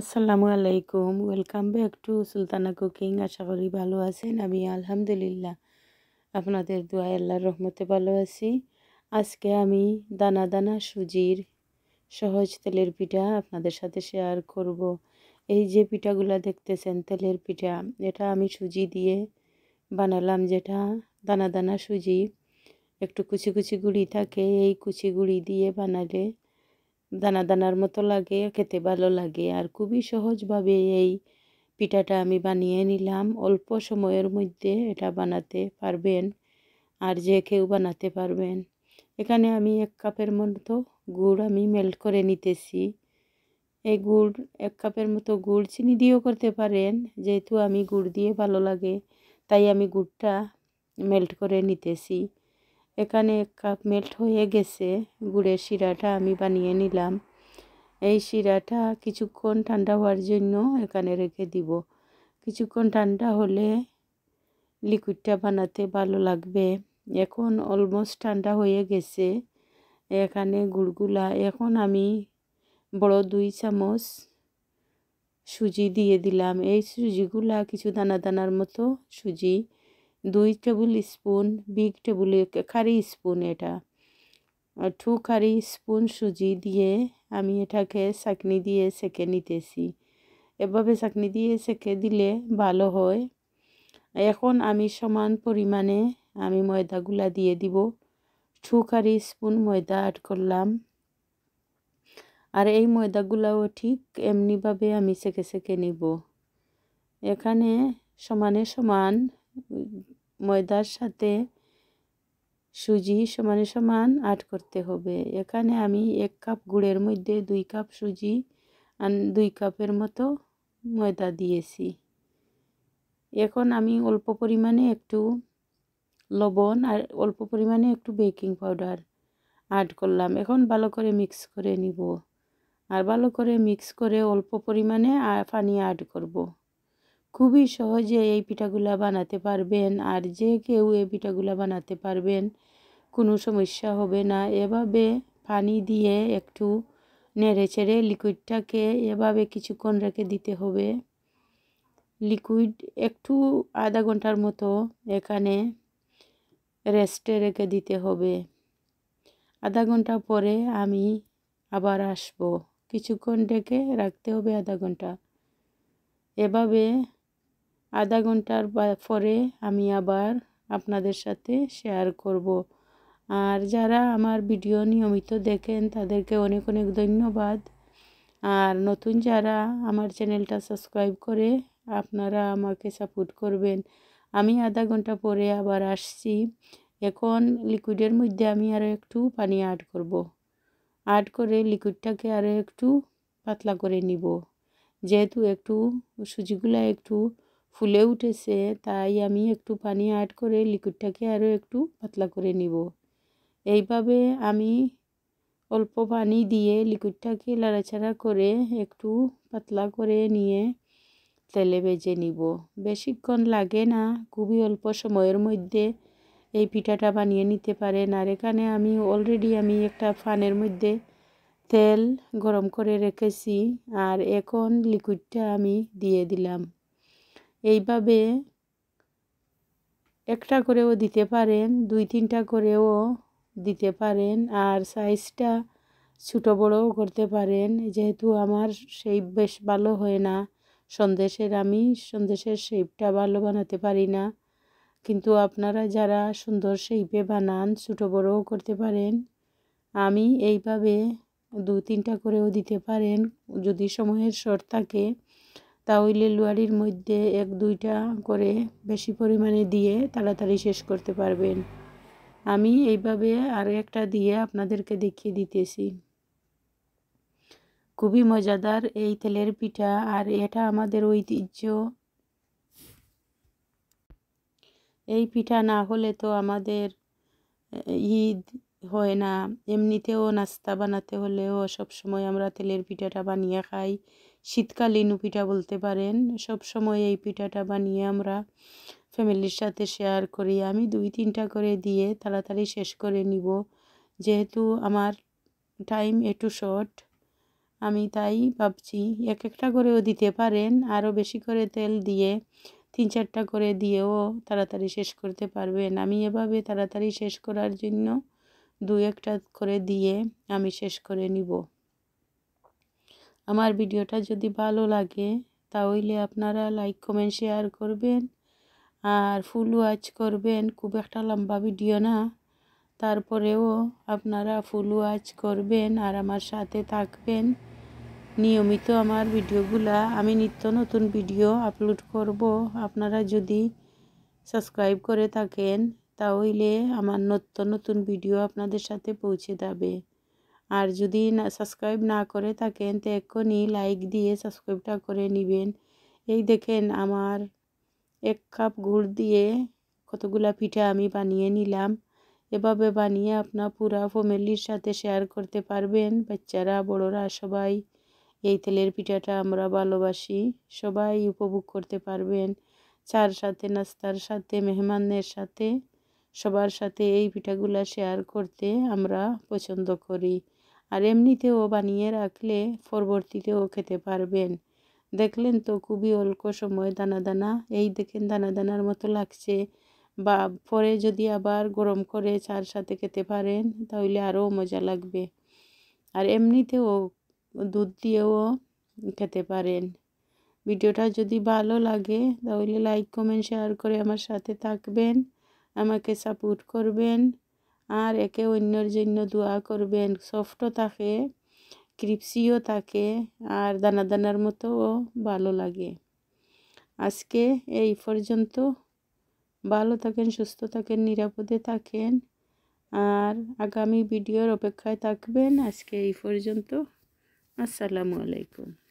আসসালামু আলাইকুম welcome back to Sultana cooking আশা করি ভালো আছেন আমি আলহামদুলিল্লাহ আপনাদের দোয়া আল্লাহর রহমতে ভালো আছি আজকে আমি দানা দানা সুজির সহজ তেলের পিঠা আপনাদের সাথে শেয়ার করব এই যে পিঠাগুলো দেখতেছেন তেলের পিঠা এটা আমি সুজি দিয়ে বানালাম যেটা দানা দানা সুজি একটু কুচি কুচি গুঁড়ি থাকে এই কুচি গুঁড়ি দিয়ে বানালে দানা দানার মতো লাগে খেতে ভালো লাগে আর খুবই সহজভাবে এই পিঠাটা আমি বানিয়ে নিলাম অল্প সময়ের মধ্যে এটা বানাতে পারবেন আর যে কেউ বানাতে পারবেন এখানে আমি এক কাপের মতো গুড় আমি মেল্ট করে নিতেছি এই গুড় এক কাপের মতো গুড় চিনি দিয়েও করতে পারেন যেহেতু আমি গুড় দিয়ে ভালো লাগে তাই আমি গুড়টা মেল্ট করে নিতেছি এখানে এক কাপ মেল্ট হয়ে গেছে গুড়ের শিরাটা আমি বানিয়ে নিলাম এই শিরাটা কিছুক্ষণ ঠান্ডা হওয়ার জন্য এখানে রেখে দিব কিছুক্ষণ ঠান্ডা হলে লিকুইডটা বানাতে ভালো লাগবে এখন অলমোস্ট ঠান্ডা হয়ে গেছে এখানে গুড়গুলা এখন আমি বড় দুই চামচ সুজি দিয়ে দিলাম এই সুজিগুলা কিছু দানা দানার মতো সুজি দুই tablespoon big table curry spoon এটা টু কারি স্পুন সুজি দিয়ে আমি এটাকে চাকনি দিয়ে সেকে নিতেছি এভাবে চাকনি দিয়ে সেকে দিলে ভালো হয় এখন আমি সমান পরিমাণে আমি ময়দাগুলা দিয়ে দিব টু কারি স্পুন ময়দা অ্যাড করলাম আর এই ময়দাগুলাও ঠিক এমনিভাবে আমি সেকে সেকে নিব এখানে সমানে সমান ময়দার সাথে সুজি সমানে সমান আট করতে হবে এখানে আমি এক কাপ গুড়ের মধ্যে দুই কাপ সুজি আর দুই কাপের মতো ময়দা দিয়েছি এখন আমি অল্প পরিমাণে একটু লবণ আর অল্প পরিমাণে একটু বেকিং পাউডার অ্যাড করলাম এখন ভালো করে মিক্স করে নিব আর ভালো করে মিক্স করে অল্প পরিমাণে পানি অ্যাড করব খুবই সহজে এই পিঠাগুলা বানাতে পারবেন আর যে কেউ এই পিঠাগুলা বানাতে পারবেন কোনো সমস্যা হবে না এভাবে পানি দিয়ে একটু নেড়ে চেড়ে লিকুইডটাকে এভাবে কিছুক্ষণ রেখে দিতে হবে লিকুইড একটু আধা ঘন্টার মতো এখানে রেস্টে রেখে দিতে হবে আধা ঘন্টা পরে আমি আবার আসব কিছুক্ষণ ডেকে রাখতে হবে আধা ঘন্টা এভাবে আধা ঘন্টার পরে আমি আবার আপনাদের সাথে শেয়ার করব। আর যারা আমার ভিডিও নিয়মিত দেখেন তাদেরকে অনেক অনেক ধন্যবাদ আর নতুন যারা আমার চ্যানেলটা সাবস্ক্রাইব করে আপনারা আমাকে সাপোর্ট করবেন আমি আধা ঘন্টা পরে আবার আসছি এখন লিকুইডের মধ্যে আমি আরও একটু পানি অ্যাড করব। অ্যাড করে লিকুইডটাকে আরও একটু পাতলা করে নিব যেহেতু একটু সুজিগুলা একটু ফুলে উঠেছে তাই আমি একটু পানি অ্যাড করে লিকুইডটাকে আরও একটু পাতলা করে নিব এইভাবে আমি অল্প পানি দিয়ে লিকুইডটাকে লাড়াচাড়া করে একটু পাতলা করে নিয়ে তেলে বেজে নিব বেশিক্ষণ লাগে না খুবই অল্প সময়ের মধ্যে এই পিঠাটা বানিয়ে নিতে পারেন আর এখানে আমি অলরেডি আমি একটা ফানের মধ্যে তেল গরম করে রেখেছি আর এখন লিকুইডটা আমি দিয়ে দিলাম এইভাবে একটা করেও দিতে পারেন দুই তিনটা করেও দিতে পারেন আর সাইজটা ছোটো বড়ও করতে পারেন যেহেতু আমার শেপ বেশ ভালো হয় না সন্দেশের আমি সন্দেশের শেপটা ভালো বানাতে পারি না কিন্তু আপনারা যারা সুন্দর শেপে বানান ছোটো বড়ও করতে পারেন আমি এইভাবে দু তিনটা করেও দিতে পারেন যদি সময়ের শর্ট থাকে তাহলে লুয়ারির মধ্যে এক দুইটা করে বেশি পরিমাণে দিয়ে তাড়াতাড়ি শেষ করতে পারবেন আমি এইভাবে আর একটা দিয়ে আপনাদেরকে দেখিয়ে দিতেছি খুবই মজাদার এই তেলের পিঠা আর এটা আমাদের ঐতিহ্য এই পিঠা না হলে তো আমাদের ঈদ হয় না এমনিতেও নাস্তা বানাতে হলেও সবসময় আমরা তেলের পিঠাটা বানিয়ে খাই শীতকালীন পিঠা বলতে পারেন সব সময় এই পিঠাটা বানিয়ে আমরা ফ্যামিলির সাথে শেয়ার করি আমি দুই তিনটা করে দিয়ে তাড়াতাড়ি শেষ করে নিব যেহেতু আমার টাইম একটু শর্ট আমি তাই ভাবছি এক একটা করেও দিতে পারেন আরও বেশি করে তেল দিয়ে তিন চারটা করে দিয়েও তাড়াতাড়ি শেষ করতে পারবেন আমি এভাবে তাড়াতাড়ি শেষ করার জন্য দু একটা করে দিয়ে আমি শেষ করে নিব আমার ভিডিওটা যদি ভালো লাগে তাহলে আপনারা লাইক কমেন্ট শেয়ার করবেন আর ফুল ওয়াচ করবেন খুব একটা লম্বা ভিডিও না তারপরেও আপনারা ফুল ওয়াচ করবেন আর আমার সাথে থাকবেন নিয়মিত আমার ভিডিওগুলা আমি নিত্য নতুন ভিডিও আপলোড করব আপনারা যদি সাবস্ক্রাইব করে থাকেন তাহলে আমার নত্য নতুন ভিডিও আপনাদের সাথে পৌঁছে যাবে আর যদি না সাবস্ক্রাইব না করে থাকেন তো এক্ষুনি লাইক দিয়ে সাবস্ক্রাইবটা করে নেবেন এই দেখেন আমার এক কাপ গুড় দিয়ে কতগুলা পিঠা আমি বানিয়ে নিলাম এভাবে বানিয়ে আপনার পুরা ফ্যামিলির সাথে শেয়ার করতে পারবেন বাচ্চারা বড়রা সবাই এই তেলের পিঠাটা আমরা ভালোবাসি সবাই উপভোগ করতে পারবেন চার সাথে নাস্তার সাথে মেহমানদের সাথে সবার সাথে এই পিঠাগুলা শেয়ার করতে আমরা পছন্দ করি আর এমনিতেও বানিয়ে রাখলে পরবর্তীতেও খেতে পারবেন দেখলেন তো খুবই অল্প সময় দানা দানা এই দেখেন দানা দানার মতো লাগছে বা পরে যদি আবার গরম করে চার সাথে খেতে পারেন তাহলে আরও মজা লাগবে আর এমনিতেও দুধ দিয়েও খেতে পারেন ভিডিওটা যদি ভালো লাগে তাহলে লাইক কমেন্ট শেয়ার করে আমার সাথে থাকবেন আমাকে সাপোর্ট করবেন আর একে অন্যর জন্য দোয়া করবেন সফটও থাকে ক্রিপসিও থাকে আর দানা দানার মতোও ভালো লাগে আজকে এই পর্যন্ত ভালো থাকেন সুস্থ থাকেন নিরাপদে থাকেন আর আগামী ভিডিওর অপেক্ষায় থাকবেন আজকে এই পর্যন্ত আসসালামু আলাইকুম